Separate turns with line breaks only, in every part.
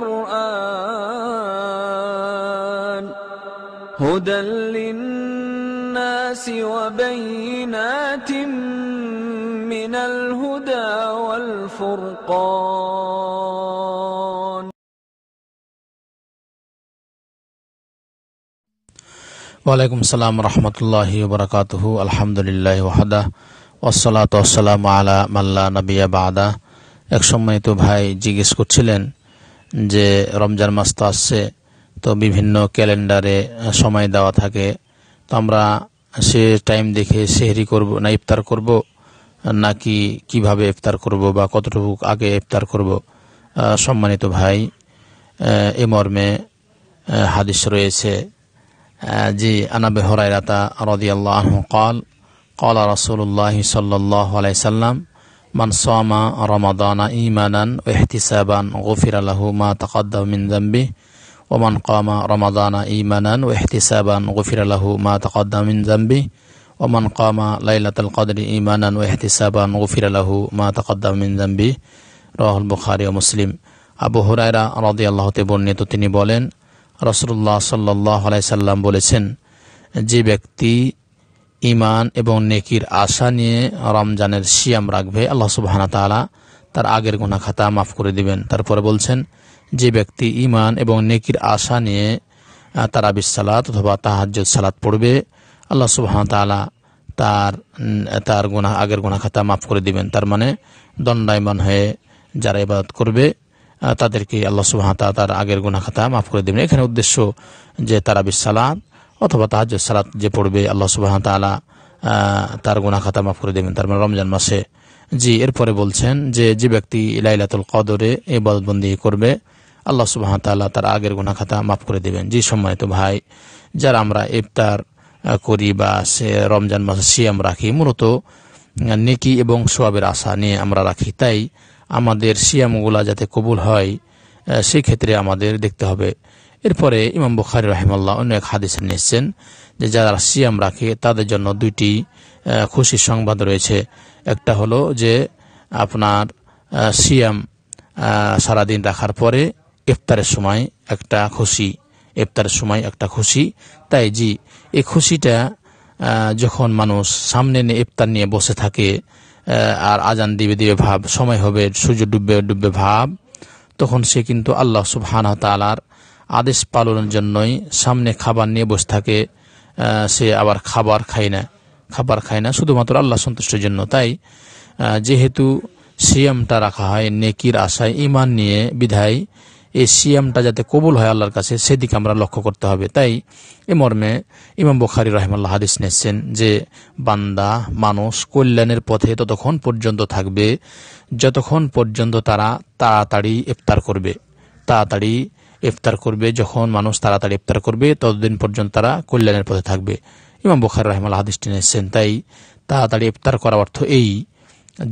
القرآن هدى للناس وبينات من الهدى والفرقان وعليكم السلام ورحمة الله وبركاته الحمد لله وحده والصلاة والسلام على من لا نبي بعده এক সম্মানিত ভাই জিজ্ঞেস করছিলেন যে রমজান মাস তো আসছে তো বিভিন্ন ক্যালেন্ডারে সময় দেওয়া থাকে তো আমরা সে টাইম দেখে সেহরি করব না ইফতার করব নাকি কিভাবে ইফতার করব বা কতটুকু আগে ইফতার করব সম্মানিত ভাই এ মর্মে হাদিস রয়েছে জি আনাবে হরাই রাতা রদিয়াল্লাহ কল কলা রসুল্লাহ সাল্লাহ সাল্লাম মান সামা রমাদানা ইমানান ও এহতিসাবান গফির আলাহুমা তাকাদ্দামিন জাম্বি ওমান কামা রমাদানা ইমানান ও এহতিসাবান গফির আলাহুমা তাকাদ্দামিন জাম্বি ওমান কামা লাইলাতুল কদরি ইমানান ও এহতিসাবান গফির আলাহু মা তাকাদ্দামিন জাম্বি রাহুল বুখারি ও মুসলিম আবু হুরায়রা রদি আল্লাহতে বর্ণিত তিনি বলেন রসুল্লাহ সাল্লাহ আলাই সাল্লাম বলেছেন যে ব্যক্তি ইমান এবং নেকির আশা নিয়ে রমজানের সিয়াম রাখবে আল্লাহ সুবাহানা তালা তার আগের গুণা খাতা মাফ করে দিবেন তারপরে বলছেন যে ব্যক্তি ইমান এবং নেকির আশা নিয়ে তারা বিশালাত অথবা তাহাজ সালাত পড়বে আল্লাহ সুবাহানা তালা তার তার গুণা আগের গোনা খাতা মাফ করে দিবেন তার মানে দণ্ডায়মান হয়ে যারা ইবাদত করবে তাদেরকে আল্লাহ সুবাহ তার আগের গুণা খাতা মাফ করে দেবেন এখানে উদ্দেশ্য যে তারা বিশালাত অথবা তাহাজ সালাত যে পড়বে আল্লাহ সুবাহ তালা তার গুনা খাতা মাফ করে দেবেন তার মানে রমজান মাসে জি এরপরে বলছেন যে যে ব্যক্তি ইলাইলাতুল কদরে বদবন্দি করবে আল্লাহ সুবাহ তাল্লাহ তার আগের গুনা খাতা মাফ করে দেবেন জি সম্মানিত ভাই যারা আমরা ইফতার করি বা সে রমজান মাসে সিয়াম রাখি মূলত নেকি এবং সোয়াবের আশা নিয়ে আমরা রাখি তাই আমাদের সিয়ামগুলা যাতে কবুল হয় সেক্ষেত্রে আমাদের দেখতে হবে এরপরে ইমাম বুখারি রহিমাল্লাহ অন্য এক হাদিস নিয়েছেন যে যারা সিয়াম রাখে তাদের জন্য দুইটি খুশি সংবাদ রয়েছে একটা হলো যে আপনার সিয়াম সারাদিন রাখার পরে ইফতারের সময় একটা খুশি ইফতারের সময় একটা খুশি তাই জি এই খুশিটা যখন মানুষ সামনে নিয়ে ইফতার নিয়ে বসে থাকে আর আজান দিবে দিবে ভাব সময় হবে সূর্য ডুববে ডুববে ভাব তখন সে কিন্তু আল্লাহ সুবহান তালার আদেশ পালনের জন্যই সামনে খাবার নিয়ে বসে থাকে সে আবার খাবার খায় না খাবার খায় না শুধুমাত্র আল্লাহ সন্তুষ্টের জন্য তাই যেহেতু সিয়ামটা রাখা হয় নেকির আশায় ইমান নিয়ে বিধায় এই সিএমটা যাতে কবুল হয় আল্লাহর কাছে সেদিকে আমরা লক্ষ্য করতে হবে তাই এ মর্মে ইমাম বখারি রহমাল্লাহ হাদিস নেছেন যে বান্দা মানুষ কল্যাণের পথে ততক্ষণ পর্যন্ত থাকবে যতক্ষণ পর্যন্ত তারা তাড়াতাড়ি ইফতার করবে তাড়াতাড়ি ইফতার করবে যখন মানুষ তাড়াতাড়ি ইফতার করবে ততদিন পর্যন্ত তারা কল্যাণের পথে থাকবে ইমাম বুখার রহমাল হাদিসটি নিয়েছেন তাই তাড়াতাড়ি ইফতার করার অর্থ এই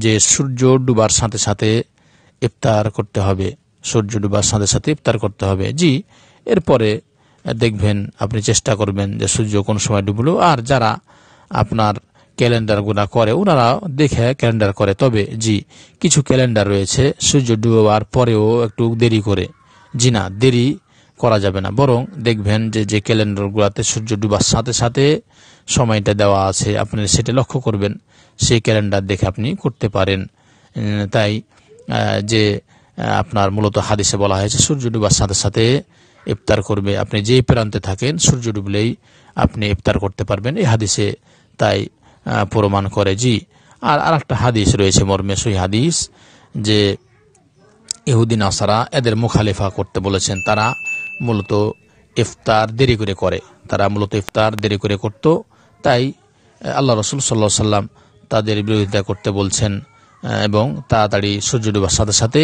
যে সূর্য ডুবার সাথে সাথে ইফতার করতে হবে সূর্য ডুবার সাথে সাথে ইফতার করতে হবে জি এরপরে দেখবেন আপনি চেষ্টা করবেন যে সূর্য কোন সময় ডুবলো আর যারা আপনার ক্যালেন্ডার গুণা করে ওনারা দেখে ক্যালেন্ডার করে তবে জি কিছু ক্যালেন্ডার রয়েছে সূর্য ডুবার পরেও একটু দেরি করে জি না দেরি করা যাবে না বরং দেখবেন যে যে ক্যালেন্ডারগুলোতে সূর্য ডুবার সাথে সাথে সময়টা দেওয়া আছে আপনি সেটা লক্ষ্য করবেন সেই ক্যালেন্ডার দেখে আপনি করতে পারেন তাই যে আপনার মূলত হাদিসে বলা হয়েছে সূর্য ডুবার সাথে সাথে ইফতার করবে আপনি যেই প্রান্তে থাকেন সূর্য ডুবলেই আপনি ইফতার করতে পারবেন এই হাদিসে তাই প্রমাণ করে জি আর আর একটা হাদিস রয়েছে মর্মে সেই হাদিস যে ইহুদিন আসারা এদের মুখালিফা করতে বলেছেন তারা মূলত ইফতার দেরি করে করে তারা মূলত ইফতার দেরি করে করত তাই আল্লাহ রসুল সাল্লা সাল্লাম তাদের বিরোধিতা করতে বলছেন এবং তাড়াতাড়ি সূর্য ডুবার সাথে সাথে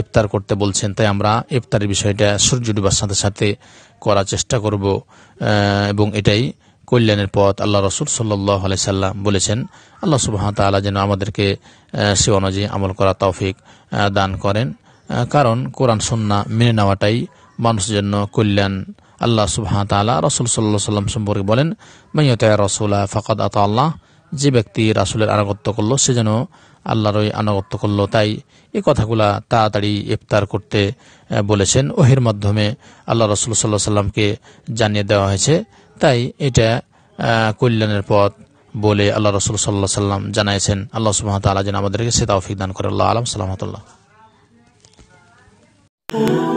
ইফতার করতে বলছেন তাই আমরা ইফতারের বিষয়টা সূর্য ডুবার সাথে সাথে করার চেষ্টা করব এবং এটাই কল্যাণের পথ আল্লাহ রসুল সাল্লাহ সাল্লাম বলেছেন আল্লাহ সুবাহ তালা যেন আমাদেরকে সে অনুযায়ী আমল করা তৌফিক দান করেন কারণ কোরআন সন্না মেনে নেওয়াটাই মানুষের জন্য কল্যাণ আল্লাহ সুবহান তালা রসুল সাল্লাহ সাল্লাম সম্পর্কে বলেন মাইয়া রসুল্লাহ ফকত আত আল্লাহ যে ব্যক্তি রাসুলের আনাগত্য করলো সে যেন আল্লাহরই আনাগত্য করলো তাই এ কথাগুলা তাড়াতাড়ি ইফতার করতে বলেছেন ওহের মাধ্যমে আল্লাহ রসুল সাল্লাহ সাল্লামকে জানিয়ে দেওয়া হয়েছে তাই এটা কল্যাণের পথ বলে আল্লাহ রসুল সাল্লাহ সাল্লাম জানাইছেন আল্লাহ সুহামতাল্লাহ যেন আমাদেরকে সে তাওফিক দান করে আল্লাহ আলম সাল্লাহ Oh.